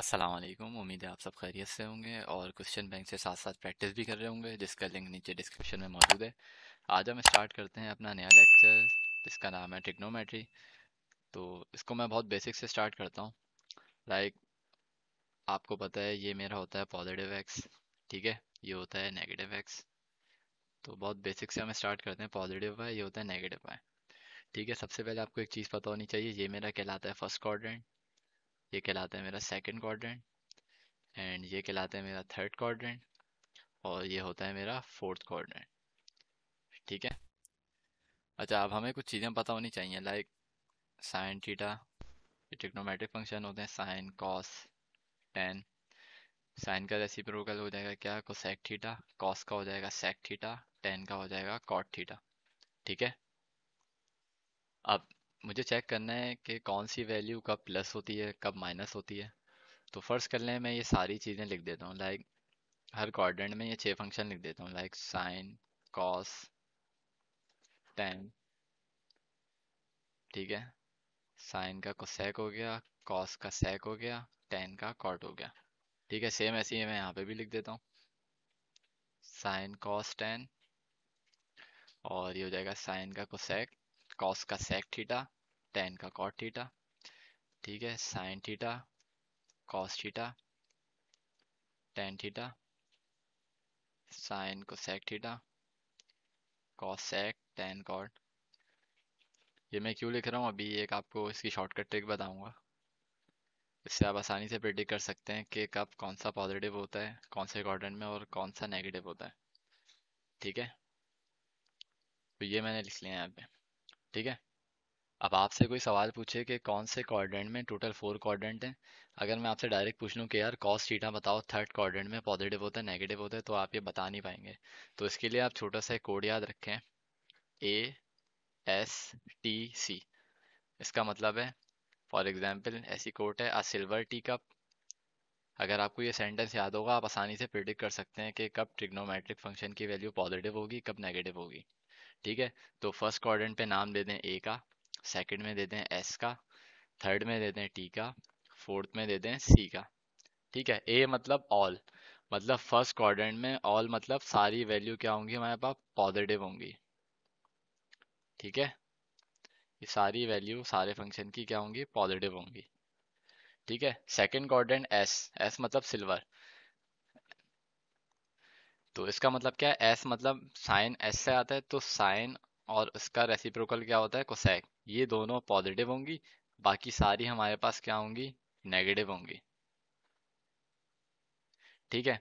असलम उम्मीद है आप सब खैरियत से होंगे और क्वेश्चन बैंक से साथ साथ प्रैक्टिस भी कर रहे होंगे जिसका लिंक नीचे डिस्क्रिप्शन में मौजूद है आज हम स्टार्ट करते हैं अपना नया लेक्चर जिसका नाम है टिक्नोमेट्री तो इसको मैं बहुत बेसिक से स्टार्ट करता हूँ लाइक आपको पता है ये मेरा होता है पॉजिटिव एक्स ठीक है ये होता है नेगेटिव एक्स तो बहुत बेसिक से हम स्टार्ट करते हैं पॉजिटिव वाई ये होता है नेगेटिव वाई ठीक है सबसे पहले आपको एक चीज़ पता होनी चाहिए ये मेरा कहलाता है फर्स्ट क्वाड्रेंट ये कहलाता है मेरा सेकंड क्वाड्रेंट एंड ये कहलाता है मेरा थर्ड क्वाड्रेंट और ये होता है मेरा फोर्थ क्वाड्रेंट ठीक है अच्छा अब हमें कुछ चीज़ें पता होनी चाहिए लाइक साइन थीटा ये टिक्नोमेट्रिक फंक्शन होते हैं साइन कॉस टेन साइन का रेसिप्रोकल हो जाएगा क्या कोसेक थीटा कॉस का हो जाएगा सेक थीटा टेन का हो जाएगा कॉट थीटा ठीक है अब मुझे चेक करना है कि कौन सी वैल्यू कब प्लस होती है कब माइनस होती है तो फ़र्स्ट कर लें मैं ये सारी चीज़ें लिख देता हूँ लाइक हर कॉर्डिनेट में ये छः फंक्शन लिख देता हूँ लाइक साइन कॉस टेन ठीक है साइन का कोसेक हो गया कॉस का सेक हो गया टेन का कॉट हो गया ठीक है सेम ऐसी मैं यहाँ पे भी लिख देता हूँ साइन कॉस टेन और ये हो जाएगा साइन का कोसेक कॉस का सेक थीटा टेन का कॉट थीटा ठीक है sine theta cos theta tan theta sine cosec theta cos sec tan cot ये मैं क्यों लिख रहा हूँ अभी एक आपको इसकी शॉर्टकट ट्रिक बताऊंगा इससे आप आसानी से प्रिडिक्ट कर सकते हैं कि कब कौन सा पॉजिटिव होता है कौन से क्वाड्रेंट में और कौन सा नेगेटिव होता है ठीक है तो ये मैंने लिख लिया है यहाँ पे ठीक है अब आपसे कोई सवाल पूछे कि कौन से कॉर्डेंट में टोटल फोर कॉर्डेंट हैं अगर मैं आपसे डायरेक्ट पूछ लूँ कि यार कॉस्ट थीटा बताओ थर्ड कॉर्डेंट में पॉजिटिव होता है नेगेटिव होता है तो आप ये बता नहीं पाएंगे तो इसके लिए आप छोटा सा कोड याद रखें ए एस टी सी इसका मतलब है फॉर एग्जाम्पल ऐसी कोट है अ सिल्वर टी कप अगर आपको ये सेंटेंस याद होगा आप आसानी से प्रिडिक्ट कर सकते हैं कि कब ट्रिग्नोमेट्रिक फंक्शन की वैल्यू पॉजिटिव होगी कब नेगेटिव होगी ठीक है तो फर्स्ट क्वाड्रेंट पे नाम दे दें ए का सेकंड में दे दें एस का थर्ड में दे दें टी का फोर्थ में दे दें सी का ठीक है ए मतलब ऑल मतलब फर्स्ट क्वाड्रेंट में ऑल मतलब सारी वैल्यू क्या होंगी हमारे पास पॉजिटिव होंगी ठीक है ये सारी वैल्यू सारे फंक्शन की क्या होंगी पॉजिटिव होंगी ठीक है सेकेंड क्वाड्रेंट एस एस मतलब सिल्वर तो इसका मतलब क्या है एस मतलब साइन एस से आता है तो साइन और उसका रेसिप्रोकल क्या होता है कोसेक ये दोनों पॉजिटिव होंगी बाकी सारी हमारे पास क्या होंगी नेगेटिव होंगी ठीक है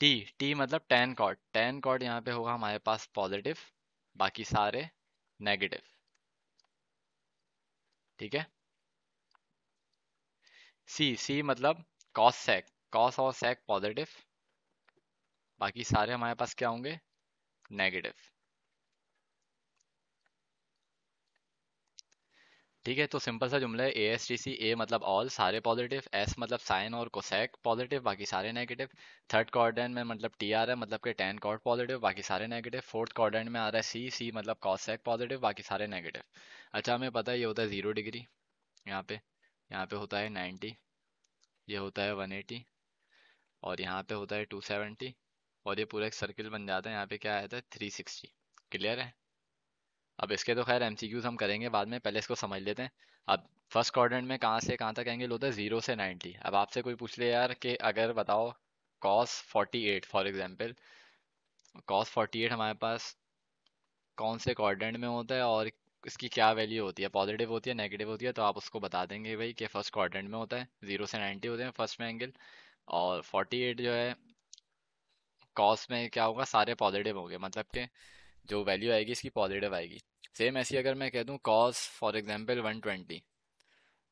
टी टी मतलब टेन कॉट टेन कॉट यहाँ पे होगा हमारे पास पॉजिटिव बाकी सारे नेगेटिव ठीक है सी सी मतलब कॉस सेक कॉस और सेक पॉजिटिव बाकी सारे हमारे पास क्या होंगे नेगेटिव ठीक है तो सिंपल सा जुमला है ए एस टी सी ए मतलब ऑल सारे पॉजिटिव एस मतलब साइन और कोसेक पॉजिटिव बाकी सारे नेगेटिव थर्ड कॉर्डन में मतलब टी आ रहा है मतलब के टेन कॉर्ड पॉजिटिव बाकी सारे नेगेटिव फोर्थ कॉर्डन में आ रहा है सी सी मतलब कॉसेक पॉजिटिव बाकी सारे नेगेटिव अच्छा हमें पता है ये होता है जीरो डिग्री यहाँ पे यहाँ पे होता है नाइन्टी ये होता है वन एटी और यहाँ पे होता है टू सेवेंटी और ये पूरा एक सर्किल बन जाता है यहाँ पे क्या आया था थ्री सिक्सटी क्लियर है अब इसके तो खैर एम हम करेंगे बाद में पहले इसको समझ लेते हैं अब फर्स्ट क्वाड्रेंट में कहाँ से कहाँ तक एंगल होता है जीरो से नाइन्टी अब आपसे कोई पूछ ले यार कि अगर बताओ cos forty eight for example cos forty eight हमारे पास कौन से क्वाड्रेंट में होता है और इसकी क्या वैल्यू होती है पॉजिटिव होती है नेगेटिव होती है तो आप उसको बता देंगे भाई कि फर्स्ट क्वाड्रेंट में होता है जीरो से नाइन्टी होते हैं फर्स्ट में एंगल और फोर्टी एट जो है कॉस में क्या होगा सारे पॉजिटिव होंगे मतलब कि जो वैल्यू आएगी इसकी पॉजिटिव आएगी सेम ऐसी अगर मैं कह दूँ cos for example one twenty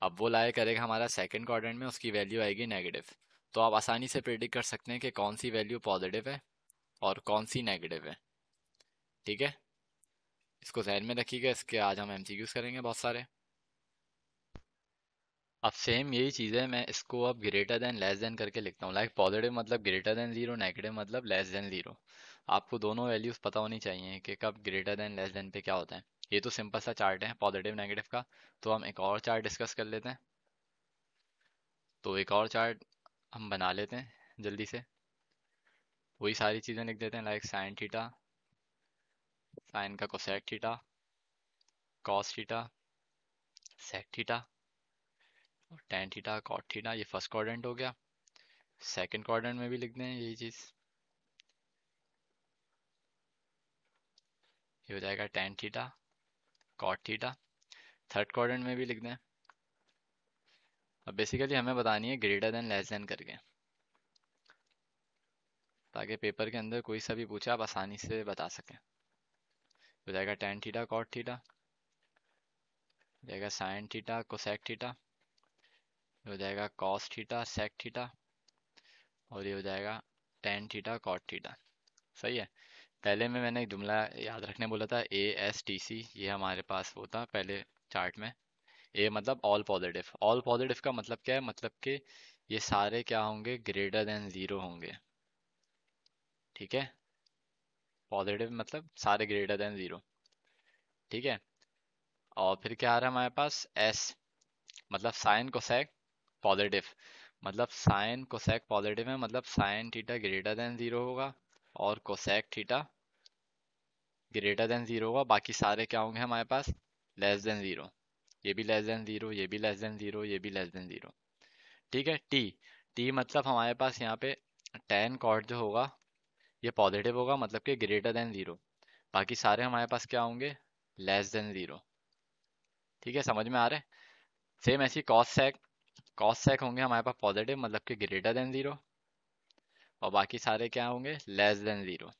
अब वो लाया करेगा हमारा सेकेंड क्वार्टर में उसकी वैल्यू आएगी नेगेटिव तो आप आसानी से प्रेडिक्ट कर सकते हैं कि कौन सी वैल्यू पॉजिटिव है और कौन सी नेगेटिव है ठीक है इसको जहन में रखिएगा इसके आज हम एम करेंगे बहुत सारे अब सेम यही चीज़ है मैं इसको अब ग्रेटर देन लेस देन करके लिखता हूँ लाइक पॉजिटिव मतलब ग्रेटर देन जीरो नेगेटिव मतलब लेस देन जीरो आपको दोनों वैल्यूज़ पता होनी चाहिए कि कब ग्रेटर देन लेस देन पे क्या होता है ये तो सिंपल सा चार्ट है पॉजिटिव नेगेटिव का तो हम एक और चार्ट डिस्कस कर लेते हैं तो एक और चार्ट हम बना लेते हैं जल्दी से वही सारी चीज़ें लिख देते हैं लाइक साइन थीटा साइन का cosec theta cos theta sec theta tan theta cot theta ये फर्स्ट क्वाड्रेंट हो गया सेकंड क्वाड्रेंट में भी लिख दें यही चीज़ ये हो जाएगा tan theta cot theta third quadrant में भी लिख दें अब बेसिकली हमें बतानी है ग्रेटर देन लेस देन करके ताकि पेपर के अंदर कोई सा भी पूछे आप आसानी से बता सकें हो जाएगा टेन थीटा कॉट थीटा जाएगा साइन थीटा कोसेक थीटा ये हो जाएगा कॉस थीटा सेक थीटा और ये हो जाएगा टेन थीटा कॉट थीटा सही है पहले में मैंने एक जुमला याद रखने बोला था ए एस टी सी ये हमारे पास वो था पहले चार्ट में ए मतलब ऑल पॉजिटिव ऑल पॉजिटिव का मतलब क्या है मतलब कि ये सारे क्या होंगे ग्रेटर देन ज़ीरो होंगे ठीक है पॉजिटिव मतलब सारे ग्रेटर देन ज़ीरो ठीक है और फिर क्या आ रहा है हमारे पास एस मतलब साइन को सेक पॉजिटिव मतलब साइन कोसेक पॉजिटिव है मतलब sine theta greater than zero होगा और cosec theta greater than zero होगा बाकी सारे क्या होंगे हमारे पास लेस देन जीरो ये भी लेस देन जीरो ये भी लेस देन जीरो ये भी लेस देन जीरो ठीक है टी टी मतलब हमारे पास यहाँ पे टेन कॉट जो होगा ये पॉजिटिव होगा मतलब कि ग्रेटर देन जीरो बाकी सारे हमारे पास क्या होंगे लेस देन जीरो ठीक है समझ में आ रहा है सेम ऐसी कॉस सेक कॉस सेक होंगे हमारे पास पॉजिटिव मतलब कि ग्रेटर देन ज़ीरो और बाकी सारे क्या होंगे लेस देन ज़ीरो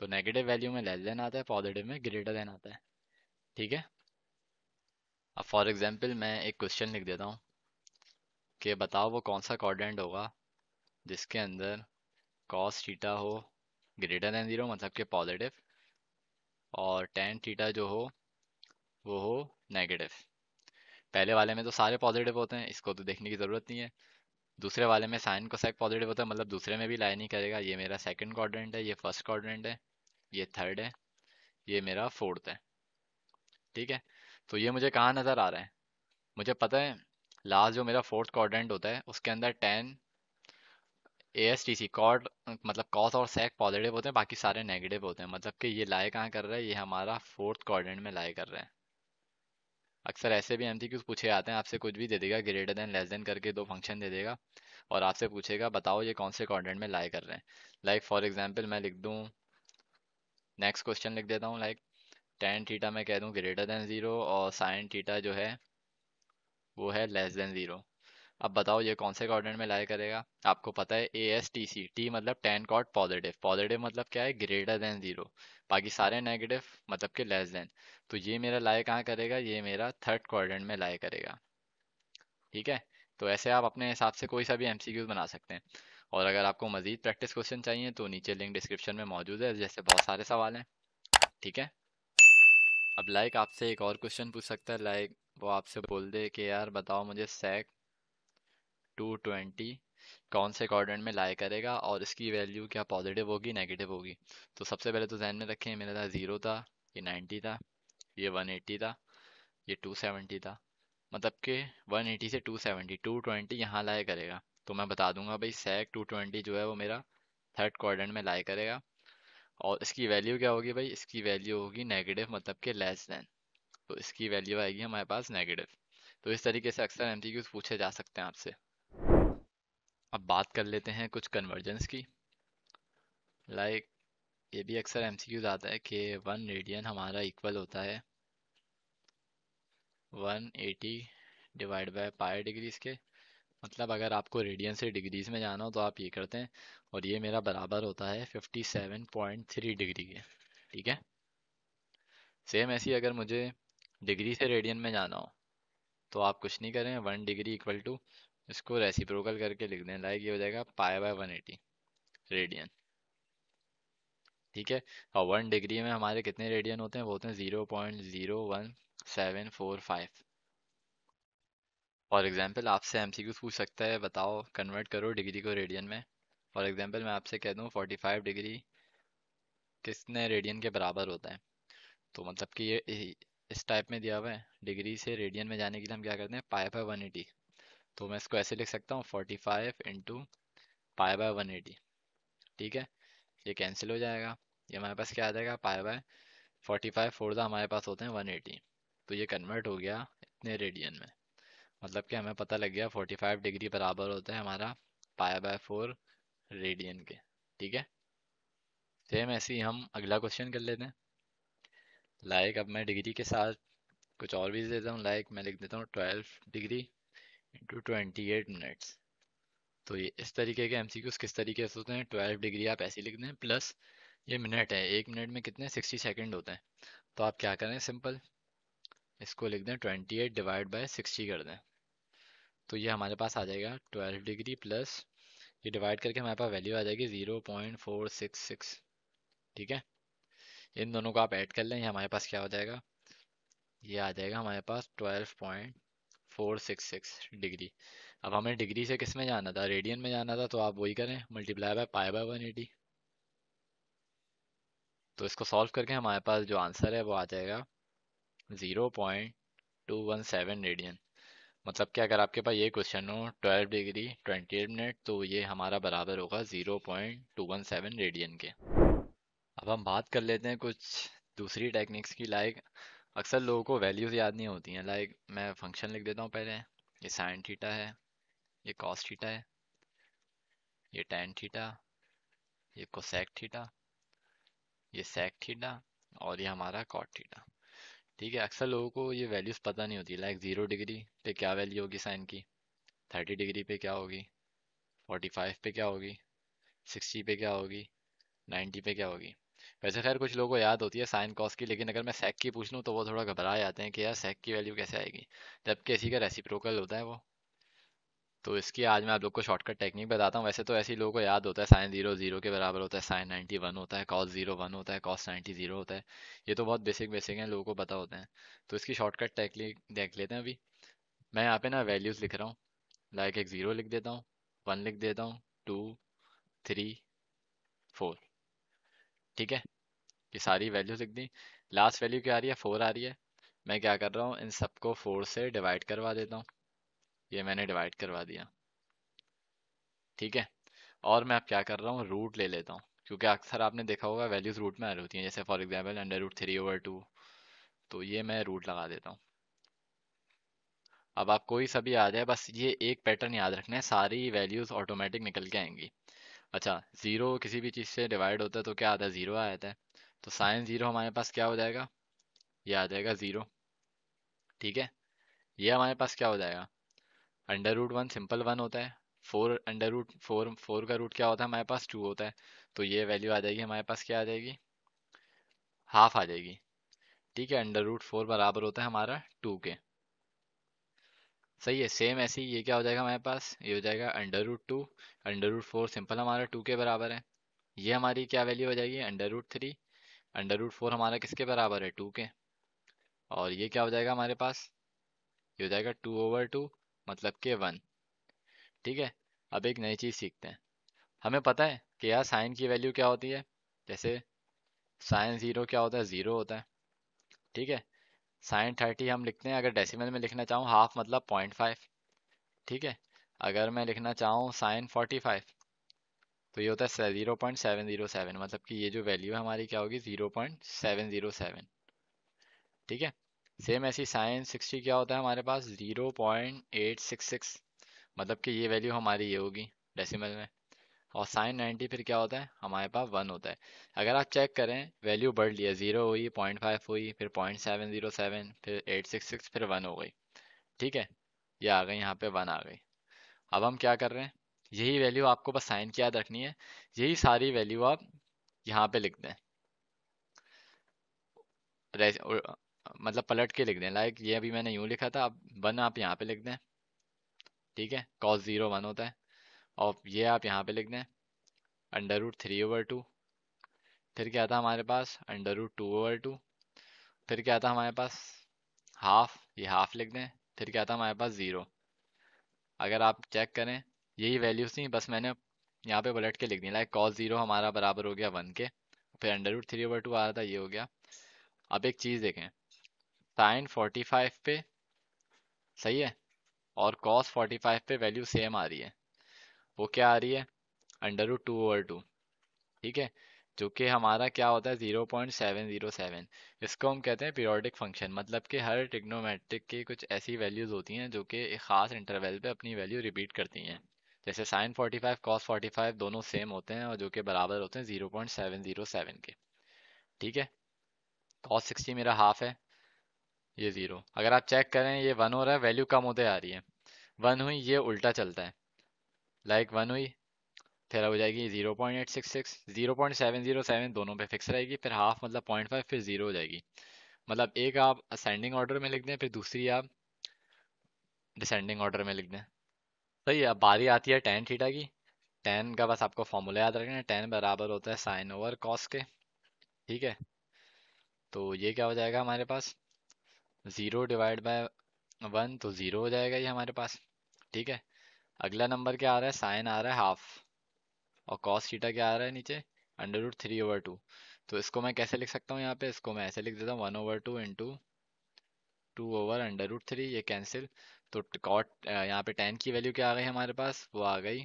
तो नेगेटिव वैल्यू में लेस देन आता है पॉजिटिव में ग्रेटर देन आता है ठीक है अब फॉर एग्जांपल मैं एक क्वेश्चन लिख देता हूँ कि बताओ वो कौन सा कॉर्डेंट होगा जिसके अंदर कॉस टीटा हो ग्रेटर देन ज़ीरो मतलब कि पॉजिटिव और टेन टीटा जो हो वो हो नेगेटिव पहले वाले में तो सारे पॉजिटिव होते हैं इसको तो देखने की ज़रूरत नहीं है दूसरे वाले में साइन को सेक पॉजिटिव होता है मतलब दूसरे में भी लाइन ही करेगा ये मेरा सेकंड क्वाड्रेंट है ये फर्स्ट क्वाड्रेंट है ये थर्ड है ये मेरा फोर्थ है ठीक है तो ये मुझे कहाँ नज़र आ रहा है मुझे पता है लास्ट जो मेरा फोर्थ क्वाड्रेंट होता है उसके अंदर tan A S T C कॉड मतलब कॉस और सेक पॉजिटिव होते हैं बाकी सारे नेगेटिव होते हैं मतलब कि ये लाए कहाँ कर रहा है ये हमारा फोर्थ क्वाड्रेंट में लाए कर रहा है अक्सर ऐसे भी एम पूछे आते हैं आपसे कुछ भी दे देगा ग्रेटर देन लेस देन करके दो फंक्शन दे देगा और आपसे पूछेगा बताओ ये कौन से कॉन्टेंट में लाई कर रहे हैं लाइक फॉर एग्जाम्पल मैं लिख दूँ नेक्स्ट क्वेश्चन लिख देता हूँ लाइक टेन थीटा मैं कह दूँ ग्रेटर देन ज़ीरो और साइन थीटा जो है वो है लेस देन ज़ीरो अब बताओ ये कौन से कॉर्डिनेट में लाई करेगा आपको पता है A S T C T मतलब टेन कॉर्ड पॉजिटिव पॉजिटिव मतलब क्या है ग्रेटर देन जीरो बाकी सारे नेगेटिव मतलब कि लेस देन तो ये मेरा लाए कहाँ करेगा ये मेरा थर्ड कॉर्डिनेट में लाए करेगा ठीक है तो ऐसे आप अपने हिसाब से कोई सा भी एम बना सकते हैं और अगर आपको मजीद प्रैक्टिस क्वेश्चन चाहिए तो नीचे लिंक डिस्क्रिप्शन में मौजूद है जैसे बहुत सारे सवाल हैं ठीक है अब लाइक आपसे एक और क्वेश्चन पूछ सकता है लाइक वो आपसे बोल दे कि यार बताओ मुझे सेक टू ट्वेंटी कौन से कॉर्डन में लाई करेगा और इसकी वैल्यू क्या पॉजिटिव होगी नेगेटिव होगी तो सबसे पहले तो जहन में रखें मेरा था ज़ीरो था ये नाइन्टी था ये वन एटी था ये टू सेवेंटी था मतलब कि वन एटी से टू सेवेंटी टू ट्वेंटी यहाँ लाए करेगा तो मैं बता दूंगा भाई सेक टू ट्वेंटी जो है वो मेरा थर्ड क्वाड्रेंट में लाए करेगा और इसकी वैल्यू क्या होगी भाई इसकी वैल्यू होगी नेगेटिव मतलब कि लेस देन तो इसकी वैल्यू आएगी हमारे पास नेगेटिव तो इस तरीके से अक्सर एम पूछे जा सकते हैं आपसे अब बात कर लेते हैं कुछ कन्वर्जेंस की लाइक like, ये भी अक्सर एम सी आता है कि वन रेडियन हमारा इक्वल होता है one eighty divide by pi degrees के मतलब अगर आपको रेडियन से डिग्रीज़ में जाना हो तो आप ये करते हैं और ये मेरा बराबर होता है fifty seven point three degree के ठीक है सेम ऐसी अगर मुझे डिग्री से रेडियन में जाना हो तो आप कुछ नहीं करें वन डिग्री इक्वल टू इसको रेसिप्रोकल करके लिख दें लाइक ये हो जाएगा पाए बाय वन एटी रेडियन ठीक है और वन डिग्री में हमारे कितने रेडियन होते हैं वो होते हैं zero point zero one seven four five for example आपसे एम पूछ सकता है बताओ कन्वर्ट करो डिग्री को रेडियन में फॉर एग्जाम्पल मैं आपसे कह दूँ फोर्टी फाइव डिग्री किसने रेडियन के बराबर होता है तो मतलब कि ये इस टाइप में दिया हुआ है डिग्री से रेडियन में जाने के लिए हम क्या करते हैं पाए बाय वन एटी तो मैं इसको ऐसे लिख सकता हूँ forty five into pi by one eighty ठीक है ये कैंसिल हो जाएगा ये हमारे पास क्या आ जाएगा pi by forty five Forza हमारे पास होते हैं वन एटी तो ये कन्वर्ट हो गया इतने रेडियन में मतलब कि हमें पता लग गया फोर्टी फाइव डिग्री बराबर होता है हमारा पाए बाय फोर रेडियन के ठीक है सेम ऐसे ही हम अगला क्वेश्चन कर लेते हैं लाइक अब मैं डिग्री के साथ कुछ और भी देता हूँ लाइक मैं लिख देता हूँ twelve degree into twenty eight minutes तो ये इस तरीके के एम किस तरीके से होते हैं ट्वेल्व डिग्री आप ऐसे लिख दें प्लस ये मिनट है एक मिनट में कितने सिक्सटी सेकेंड होते हैं तो आप क्या करें सिंपल इसको लिख दें twenty eight divide by sixty कर दें तो ये हमारे पास आ जाएगा ट्वेल्व डिग्री प्लस ये डिवाइड करके हमारे पास वैल्यू आ जाएगी zero point four six six ठीक है इन दोनों को आप ऐड कर लें ये हमारे पास क्या हो जाएगा ये आ जाएगा हमारे पास twelve point four six six degree अब हमें डिग्री से किस में जाना था रेडियन में जाना था तो आप वही करें multiply by pi by one eighty तो इसको सॉल्व करके हमारे पास जो आंसर है वो आ जाएगा zero point two one seven radian मतलब कि अगर आपके पास ये क्वेश्चन हो twelve degree twenty eight minute तो ये हमारा बराबर होगा zero point two one seven radian के अब हम बात कर लेते हैं कुछ दूसरी टेक्निक्स की लाइक अक्सर लोगों को वैल्यूज़ याद नहीं होती हैं लाइक like, मैं फंक्शन लिख देता हूँ पहले ये साइन थीटा है ये कॉस थीटा है ये टेन थीटा ये कोसेक थीटा ये सेक थीटा और ये हमारा कॉट थीटा ठीक है अक्सर लोगों को ये वैल्यूज़ पता नहीं होती लाइक ज़ीरो डिग्री पे क्या वैल्यू होगी साइन की थर्टी डिग्री पे क्या होगी फोर्टी फाइव पे क्या होगी सिक्सटी पे क्या होगी नाइन्टी पे क्या होगी वैसे खैर कुछ लोगों को याद होती है साइन कॉस की लेकिन अगर मैं सेक की पूछ लूँ तो वो थोड़ा घबरा जाते हैं कि यार सेक की वैल्यू कैसे आएगी जबकि इसी का रेसिप्रोकल होता है वो तो इसकी आज मैं आप लोग को शॉर्टकट टेक्निक बताता हूँ वैसे तो ऐसे ही लोगों को याद होता है साइन जीरो जीरो के बराबर होता है साइन नाइन्टी वन होता है कॉस जीरो वन होता है कॉस नाइन्टी जीरो होता है ये तो बहुत बेसिक बेसिक हैं लोगों को पता होते हैं तो इसकी शॉर्टकट टेक्निक देख लेते हैं अभी मैं यहाँ पे ना वैल्यूज़ लिख रहा हूँ लाइक एक ज़ीरो लिख देता हूँ वन लिख देता हूँ टू थ्री फोर ठीक है ये सारी वैल्यूज लिख दी लास्ट वैल्यू क्या आ रही है फोर आ रही है मैं क्या कर रहा हूँ इन सबको फोर से डिवाइड करवा देता हूँ ये मैंने डिवाइड करवा दिया ठीक है और मैं अब क्या कर रहा हूँ रूट ले लेता हूँ क्योंकि अक्सर आपने देखा होगा वैल्यूज रूट में आ रही होती हैं जैसे for example under root three over two तो ये मैं रूट लगा देता हूँ अब आप कोई सभी याद है बस ये एक पैटर्न याद रखना है सारी वैल्यूज ऑटोमेटिक निकल के आएंगी अच्छा ज़ीरो किसी भी चीज़ से डिवाइड होता है तो क्या आता है ज़ीरो आ जाता है तो साइन ज़ीरो हमारे पास क्या हो जाएगा ये आ जाएगा ज़ीरो ठीक है ये हमारे पास क्या हो जाएगा under root one simple one होता है four under root four four का रूट क्या होता है हमारे पास टू होता है तो ये वैल्यू आ जाएगी हमारे पास क्या आ जाएगी हाफ आ जाएगी ठीक है अंडर रूट फोर बराबर होता है हमारा टू के सही है सेम ऐसे ही ये क्या हो जाएगा हमारे पास ये हो जाएगा under root two under root four simple हमारा टू के बराबर है ये हमारी क्या वैल्यू हो जाएगी under root three under root four हमारा किसके बराबर है टू के और ये क्या हो जाएगा हमारे पास ये हो जाएगा टू ओवर टू मतलब के वन ठीक है अब एक नई चीज़ सीखते हैं हमें पता है कि यार साइन की वैल्यू क्या होती है जैसे साइन ज़ीरो क्या होता है ज़ीरो होता है ठीक है साइन थर्टी हम लिखते हैं अगर डेसिमल में लिखना चाहूँ हाफ मतलब पॉइंट फाइव ठीक है अगर मैं लिखना चाहूँ साइन फोर्टी फाइव तो ये होता है zero point seven zero seven मतलब कि ये जो वैल्यू है हमारी क्या होगी zero point seven zero seven ठीक है सेम ऐसी साइन सिक्सटी क्या होता है हमारे पास zero point eight six six मतलब कि ये वैल्यू हमारी ये होगी डेसीमल में और साइन 90 फिर क्या होता है हमारे पास वन होता है अगर आप चेक करें वैल्यू बढ़ लिया जीरो हुई पॉइंट फाइव हुई फिर पॉइंट सेवन जीरो सेवन फिर एट सिक्स सिक्स फिर वन हो गई ठीक है ये आ गई यहाँ पे वन आ गई अब हम क्या कर रहे हैं यही वैल्यू आपको बस साइन की याद रखनी है यही सारी वैल्यू आप यहाँ पे लिख दें मतलब पलट के लिख दें लाइक ये अभी मैंने यूँ लिखा था अब वन आप यहाँ पे लिख दें ठीक है कॉस जीरो वन होता है और ये आप यहाँ पे लिख दें under root three over two फिर क्या था हमारे पास under root two over two फिर क्या था हमारे पास हाफ ये हाफ लिख दें फिर क्या था हमारे पास ज़ीरो अगर आप चेक करें यही वैल्यूज़ थी बस मैंने यहाँ पे बुलेट के लिख दी लाइक कॉस ज़ीरो हमारा बराबर हो गया वन के फिर under root three over two आ रहा था ये हो गया अब एक चीज़ देखें साइन फोर्टी फाइव पे सही है और कॉस फोर्टी फाइव पे वैल्यू सेम आ रही है वो क्या आ रही है under root two over two ठीक है जो कि हमारा क्या होता है zero point seven zero seven इसको हम कहते हैं पीरियोडिक फंक्शन मतलब कि हर टिग्नोमेट्रिक की कुछ ऐसी वैल्यूज़ होती हैं जो कि एक ख़ास इंटरवल पे अपनी वैल्यू रिपीट करती हैं जैसे sine forty five cos forty five दोनों सेम होते हैं और जो कि बराबर होते हैं zero point seven zero seven के ठीक है कॉस सिक्सटी मेरा हाफ है ये ज़ीरो अगर आप चेक करें ये वन हो रहा है वैल्यू कम होते आ रही है वन हुई ये उल्टा चलता है लाइक वन हुई फिर हो जाएगी zero point eight six six zero point seven zero seven दोनों पे फिक्स रहेगी फिर हाफ मतलब पॉइंट फाइव फिर जीरो हो जाएगी मतलब एक आप असेंडिंग ऑर्डर में लिख दें फिर दूसरी आप डिसेंडिंग ऑर्डर में लिख दें सही है अब बारी आती है टेन थीटा की टेन का बस आपको फॉर्मूला याद रखना है टेन बराबर होता है साइन ओवर कॉस के ठीक है तो ये क्या हो जाएगा हमारे पास ज़ीरो डिवाइड बाय वन तो ज़ीरो हो जाएगा ये हमारे पास ठीक है अगला नंबर क्या आ रहा है साइन आ रहा है हाफ और कॉस थीटा क्या आ रहा है नीचे under root three over two तो इसको मैं कैसे लिख सकता हूँ यहाँ पे इसको मैं ऐसे लिख देता हूँ one over two into two over under root three ये कैंसिल तो कॉट यहाँ पे टेन की वैल्यू क्या आ गई हमारे पास वो आ गई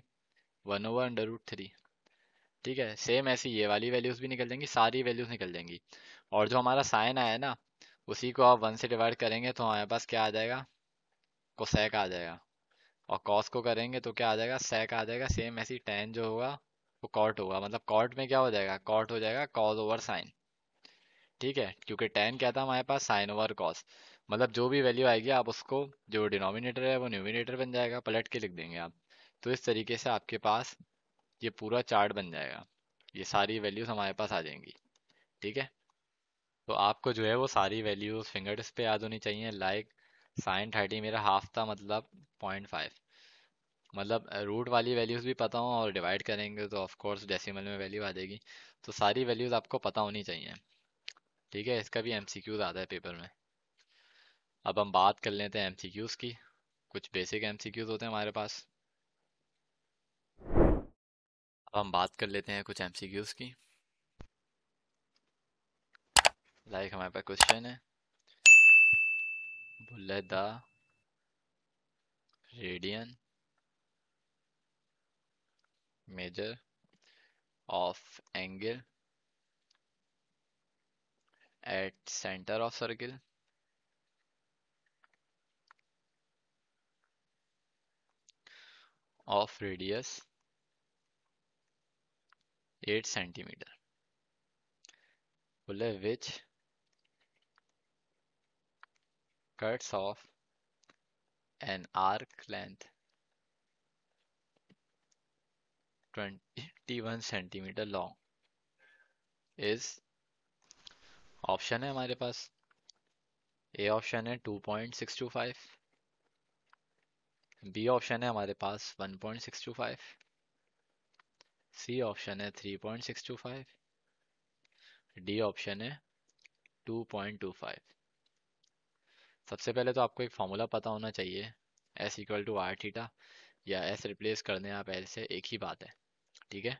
one over under root three ठीक है सेम ऐसी ये वाली वैल्यूज़ भी निकल जाएंगी सारी वैल्यूज़ निकल जाएंगी और जो हमारा साइन आया ना उसी को आप वन से डिवाइड करेंगे तो हमारे पास क्या आ जाएगा कोसैक आ जाएगा और कॉस को करेंगे तो क्या आ जाएगा सेक आ जाएगा सेम ऐसी टेन जो होगा वो कॉट होगा मतलब कॉट में क्या हो जाएगा कॉट हो जाएगा कॉज ओवर साइन ठीक है क्योंकि टेन क्या था हमारे पास साइन ओवर कॉस मतलब जो भी वैल्यू आएगी आप उसको जो डिनोमिनेटर है वो न्यूमिनेटर बन जाएगा पलट के लिख देंगे आप तो इस तरीके से आपके पास ये पूरा चार्ट बन जाएगा ये सारी वैल्यूज हमारे पास आ जाएंगी ठीक है तो आपको जो है वो सारी वैल्यूज फिंगर्स पे याद होनी चाहिए लाइक साइन थर्टी मेरा हाफ था मतलब पॉइंट फाइव मतलब रूट वाली वैल्यूज़ भी पता हों और डिवाइड करेंगे तो ऑफ कोर्स डेसिमल में वैल्यू आ जाएगी तो सारी वैल्यूज़ आपको पता होनी चाहिए ठीक है इसका भी एम सी क्यूज़ आता है पेपर में अब हम बात कर लेते हैं एम सी क्यूज़ की कुछ बेसिक एम सी क्यूज़ होते हैं हमारे पास अब हम बात कर लेते हैं कुछ एम सी क्यूज़ की लाइक हमारे पास क्वेश्चन है bullet the radian measure of angle at center of circle of radius 8 centimeter which cuts off an arc length 21 centimetre long is option है हमारे पास ए ऑप्शन है 2.625 बी ऑप्शन है हमारे पास 1.625 सी option है 3.625 डी ऑप्शन है 2.25 सबसे पहले तो आपको एक फार्मूला पता होना चाहिए S equal to R theta या एस रिप्लेस करने आप एल से एक ही बात है ठीक है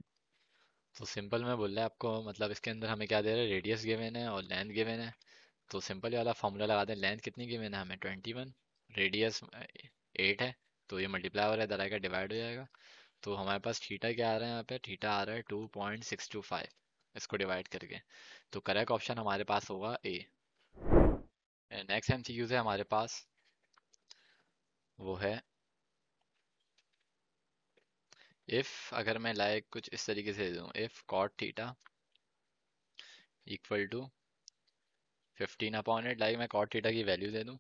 तो सिंपल में बोल रहा है आपको मतलब इसके अंदर हमें क्या दे रहा है रेडियस गिवन है और लेंथ गिवन है तो सिंपल वाला फॉर्मूला लगा दें लेंथ कितनी गिवन है हमें ट्वेंटी वन रेडियस एट है तो ये मल्टीप्लाई हो रहा है आएगा डिवाइड हो जाएगा तो हमारे पास ठीटा क्या आ रहा है यहाँ पे ठीटा आ रहा है two point six two five इसको डिवाइड करके तो करेक्ट ऑप्शन हमारे पास होगा ए नेक्स्ट एम है हमारे पास वो है इफ अगर मैं लाइक कुछ इस तरीके से दे if cot theta equal to fifteen upon eight like मैं कॉट थीटा की वैल्यू दे दूं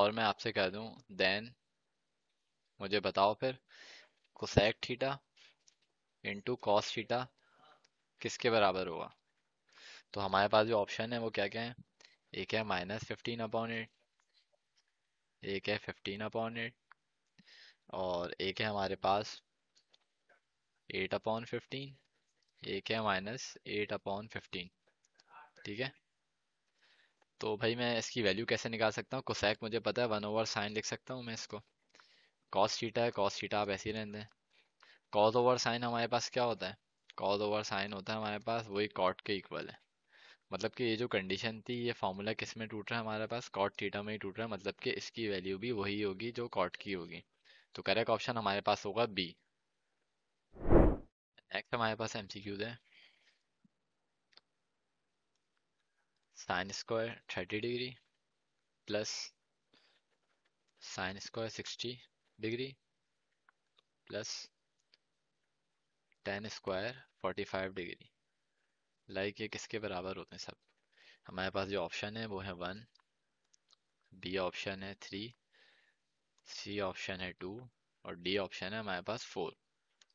और मैं आपसे कह दूं देन मुझे बताओ फिर cosec theta into cos theta किसके बराबर होगा तो हमारे पास जो ऑप्शन है वो क्या क्या है एक है माइनस फिफ्टीन अपॉन एट एक है फिफ्टीन अपॉन एट और एक है हमारे पास एट अपॉन फिफ्टीन एक है माइनस एट अपॉन फिफ्टीन ठीक है तो भाई मैं इसकी वैल्यू कैसे निकाल सकता हूँ कोसैक मुझे पता है वन ओवर साइन लिख सकता हूँ मैं इसको कॉस थीटा है कॉस थीटा आप ऐसे ही रहने दें कॉज ओवर साइन हमारे पास क्या होता है कॉज ओवर साइन होता है हमारे पास वही कॉट के इक्वल है मतलब कि ये जो कंडीशन थी ये फार्मूला किस में टूट रहा है हमारे पास कॉट थीटा में ही टूट रहा है मतलब कि इसकी वैल्यू भी वही होगी जो कॉट की होगी तो करेक्ट ऑप्शन हमारे पास होगा बी नेक्स्ट हमारे पास क्यूज है sine square thirty degree plus sine square sixty degree plus tan square forty five degree like ये किसके बराबर होते हैं सब हमारे पास जो ऑप्शन है वो है वन बी ऑप्शन है थ्री सी ऑप्शन है टू और डी ऑप्शन है हमारे पास फोर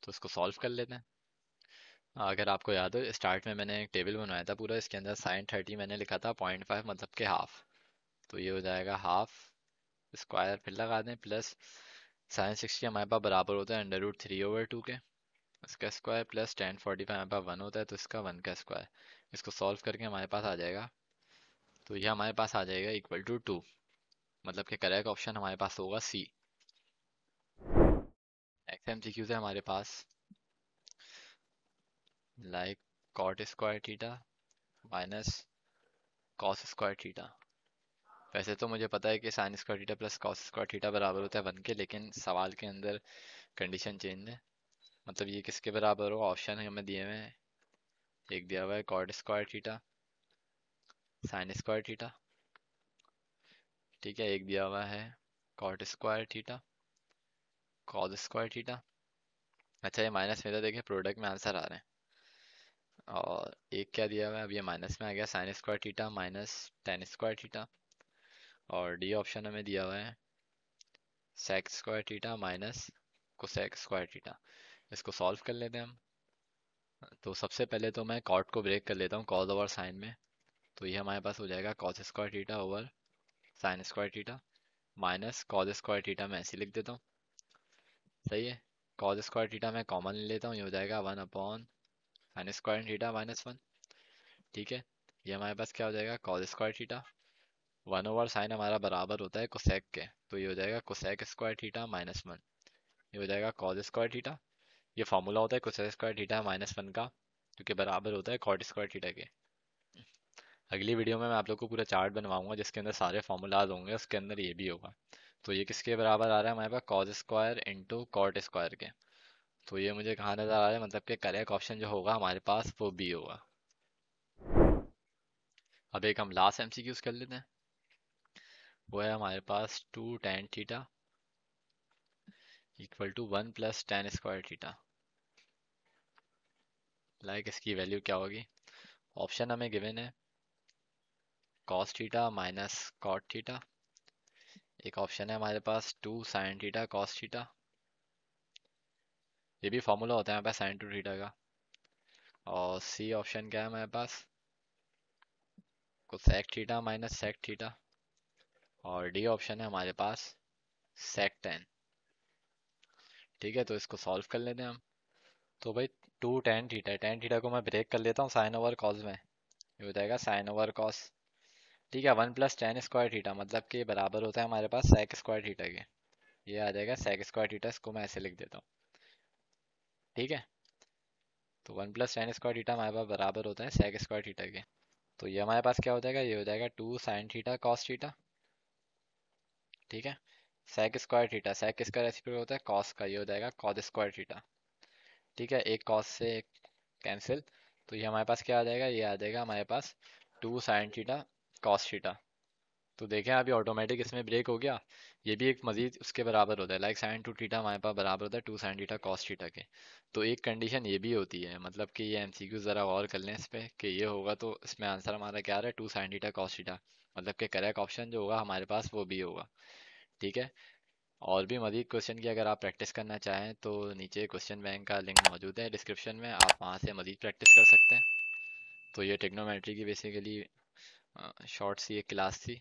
तो इसको सॉल्व कर लेते हैं हाँ, अगर आपको याद हो स्टार्ट में मैंने एक टेबल बनाया था पूरा इसके अंदर साइन थर्टी मैंने लिखा था पॉइंट फाइव मतलब के हाफ तो ये हो जाएगा हाफ स्क्वायर फिर लगा दें प्लस साइन सिक्सटी हमारे पास बराबर होता है under root three over two के इसका square plus tan forty five हमारे पास वन होता है तो इसका वन का स्क्वायर इसको सॉल्व करके हमारे पास आ जाएगा तो ये हमारे पास आ जाएगा इक्वल टू टू मतलब कि करेक्ट ऑप्शन हमारे पास होगा C next M C Q है हमारे पास like cot square theta minus cos square theta. वैसे तो मुझे पता है कि sine square theta plus cos square theta बराबर होता है वन के लेकिन सवाल के अंदर कंडीशन चेंज है मतलब ये किसके बराबर हो ऑप्शन है हमें दिए हुए हैं एक दिया हुआ है cot square theta sine square theta ठीक है एक दिया हुआ है cot square theta cos square theta अच्छा ये माइनस में तो देखिए प्रोडक्ट में आंसर आ रहे हैं और एक क्या दिया हुआ है अब ये माइनस में आ गया sine square theta minus tan square theta और डी ऑप्शन हमें दिया हुआ है sec square theta minus cosec square theta इसको सॉल्व कर लेते हैं हम तो सबसे पहले तो मैं कॉट को ब्रेक कर लेता हूँ कॉज ओवर साइन में तो ये हमारे पास हो जाएगा cos square theta over sine square theta minus cos square theta मैं ऐसे लिख देता हूँ सही है कॉज स्क्वायर थीटा मैं कॉमन ले लेता हूँ ये हो जाएगा one upon sine square theta minus one ठीक है ये हमारे पास क्या हो जाएगा cos square theta one over sine हमारा बराबर होता है कोसेक के तो ये हो जाएगा cosec square theta minus one ये हो जाएगा कॉल स्क्वायर थीटा ये फॉर्मूला होता है cosec square theta minus one का क्योंकि बराबर होता है कॉट स्क्वायर थीटा के अगली वीडियो में मैं आप लोग को पूरा चार्ट बनवाऊंगा जिसके अंदर सारे फॉर्मूलाज होंगे उसके अंदर ये भी होगा तो ये किसके बराबर आ रहा है हमारे पास cos square into cot square के तो ये मुझे कहाँ नज़र आ रहा है मतलब कि करेक्ट ऑप्शन जो होगा हमारे पास वो बी होगा अब एक हम लास्ट एम सी क्यूज कर लेते हैं वो है हमारे पास two tan theta equal to one plus tan square theta like इसकी वैल्यू क्या होगी ऑप्शन हमें गिवन है cos theta minus cot theta एक ऑप्शन है हमारे पास two sine theta cos theta ये भी फॉर्मूला होता है हमारे पास साइन टू थीटा का और सी ऑप्शन क्या है हमारे पास कुछ sec theta minus sec theta और डी ऑप्शन है हमारे पास सेक टेन ठीक है तो इसको सॉल्व कर लेते हैं हम तो भाई two tan theta tan theta को मैं ब्रेक कर लेता हूँ साइन ओवर कॉज में ये हो जाएगा साइन ओवर कॉस ठीक है one plus tan square theta मतलब कि बराबर होता है हमारे पास सेक स्क्वायर थीटा के ये आ जाएगा सेक स्क्वायर थीटा इसको मैं ऐसे लिख देता हूँ ठीक है तो one plus sine square theta हमारे पास बराबर होता है सेक स्क्वायर थीटा के तो ये हमारे पास क्या हो जाएगा ये हो जाएगा two sine theta cos theta ठीक है sec square theta sec square reciprocal होता है कॉस का ये हो जाएगा कॉस स्क्वायर थीटा ठीक है एक कॉस से एक कैंसिल तो ये हमारे पास क्या आ जाएगा ये आ जाएगा हमारे पास two sine theta cos theta तो देखें अभी ऑटोमेटिक इसमें ब्रेक हो गया ये भी एक मजीद उसके बराबर होता है लाइक साइन टू टीटा हमारे पास बराबर होता है two sine theta cos theta के तो एक कंडीशन ये भी होती है मतलब कि ये एम सी क्यू ज़रा और कर लें इस पर कि ये होगा तो इसमें आंसर हमारा क्या आ रहा है two sine theta cos theta मतलब कि करेक्ट ऑप्शन जो होगा हमारे पास वो भी होगा ठीक है और भी मजीद क्वेश्चन की अगर आप प्रैक्टिस करना चाहें तो नीचे क्वेश्चन बैंक का लिंक मौजूद है डिस्क्रिप्शन में आप वहाँ से मजीद प्रैक्टिस कर सकते हैं तो ये टेक्नोमेट्री की बेसिकली शॉर्ट सी एक क्लास थी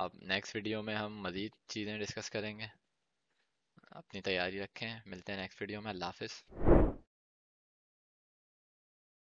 अब नेक्स्ट वीडियो में हम मज़ीद चीज़ें डिस्कस करेंगे अपनी तैयारी रखें मिलते हैं नेक्स्ट वीडियो में अल्लाह हाफ़